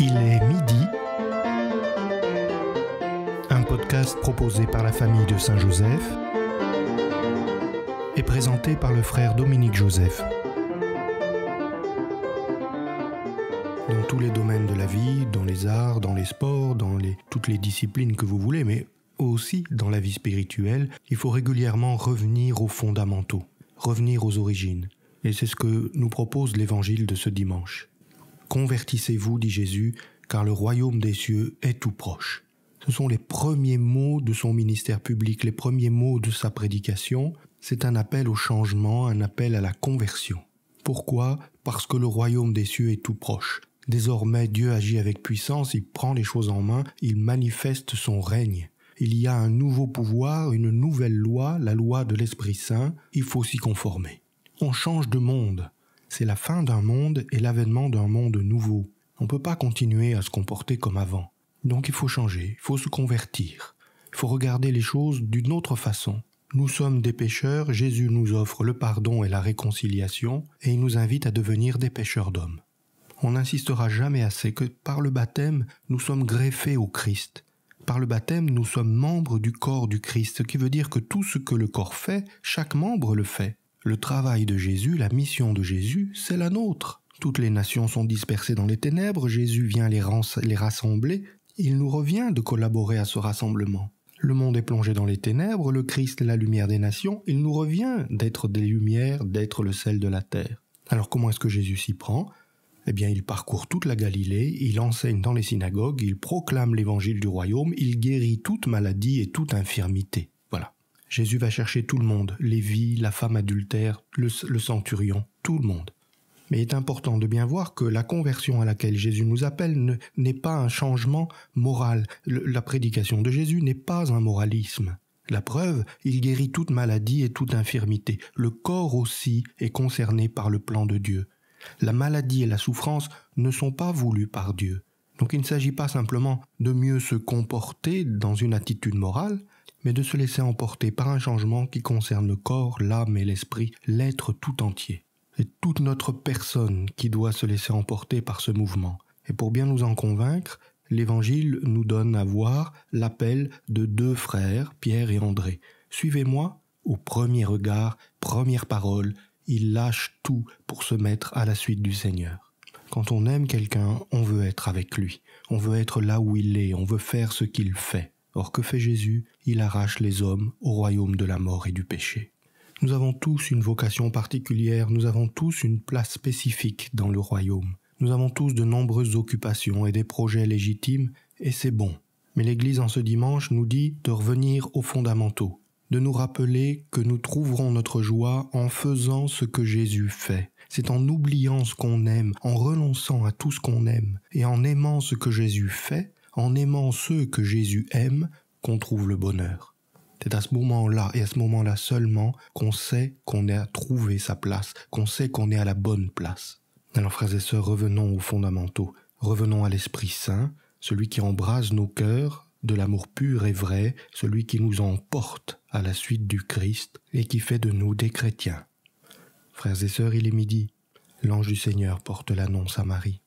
Il est midi. Un podcast proposé par la famille de Saint-Joseph et présenté par le frère Dominique Joseph. Dans tous les domaines de la vie, dans les arts, dans les sports, dans les, toutes les disciplines que vous voulez, mais aussi dans la vie spirituelle, il faut régulièrement revenir aux fondamentaux, revenir aux origines. Et c'est ce que nous propose l'évangile de ce dimanche. Convertissez-vous, dit Jésus, car le royaume des cieux est tout proche. Ce sont les premiers mots de son ministère public, les premiers mots de sa prédication. C'est un appel au changement, un appel à la conversion. Pourquoi Parce que le royaume des cieux est tout proche. Désormais, Dieu agit avec puissance, il prend les choses en main, il manifeste son règne. Il y a un nouveau pouvoir, une nouvelle loi, la loi de l'Esprit Saint, il faut s'y conformer. On change de monde, c'est la fin d'un monde et l'avènement d'un monde nouveau. On ne peut pas continuer à se comporter comme avant. Donc il faut changer, il faut se convertir, il faut regarder les choses d'une autre façon. Nous sommes des pécheurs, Jésus nous offre le pardon et la réconciliation, et il nous invite à devenir des pécheurs d'hommes. On n'insistera jamais assez que par le baptême, nous sommes greffés au Christ. Par le baptême, nous sommes membres du corps du Christ, ce qui veut dire que tout ce que le corps fait, chaque membre le fait. Le travail de Jésus, la mission de Jésus, c'est la nôtre. Toutes les nations sont dispersées dans les ténèbres, Jésus vient les, rassembler, il nous revient de collaborer à ce rassemblement. Le monde est plongé dans les ténèbres, le Christ est la lumière des nations, il nous revient d'être des lumières, d'être le sel de la terre. Alors comment est-ce que Jésus s'y prend eh bien, il parcourt toute la Galilée, il enseigne dans les synagogues, il proclame l'évangile du royaume, il guérit toute maladie et toute infirmité. Jésus va chercher tout le monde, Lévi, la femme adultère, le, centurion, tout le monde. Mais il est important de bien voir que la conversion à laquelle Jésus nous appelle n'est pas un changement moral. la prédication de Jésus n'est pas un moralisme. La preuve, il guérit toute maladie et toute infirmité. Le corps aussi est concerné par le plan de Dieu. La maladie et la souffrance ne sont pas voulues par Dieu. Donc il ne s'agit pas simplement de mieux se comporter dans une attitude morale, mais de se laisser emporter par un changement qui concerne le corps, l'âme et l'esprit, l'être tout entier. C'est toute notre personne qui doit se laisser emporter par ce mouvement. Et pour bien nous en convaincre, l'Évangile nous donne à voir l'appel de deux frères, Pierre et André. Suivez-moi, au premier regard, première parole, il lâche tout pour se mettre à la suite du Seigneur. Quand on aime quelqu'un, on veut être avec lui, on veut être là où il est, on veut faire ce qu'il fait. Or que fait Jésus Il arrache les hommes au royaume de la mort et du péché. Nous avons tous une vocation particulière, nous avons tous une place spécifique dans le royaume. Nous avons tous de nombreuses occupations et des projets légitimes, et c'est bon. Mais l'Église en ce dimanche nous dit de revenir aux fondamentaux, de nous rappeler que nous trouverons notre joie en faisant ce que Jésus fait. C'est en oubliant ce qu'on aime, en renonçant à tout ce qu'on aime, et en aimant ce que Jésus fait, en aimant ceux que Jésus aime, qu'on trouve le bonheur. C'est à ce moment-là et à ce moment-là seulement qu'on sait qu'on a trouvé sa place, qu'on sait qu'on est à la bonne place. Alors frères et sœurs, revenons aux fondamentaux, revenons à l'Esprit Saint, celui qui embrase nos cœurs de l'amour pur et vrai, celui qui nous emporte à la suite du Christ et qui fait de nous des chrétiens. Frères et sœurs, il est midi. L'ange du Seigneur porte l'annonce à Marie.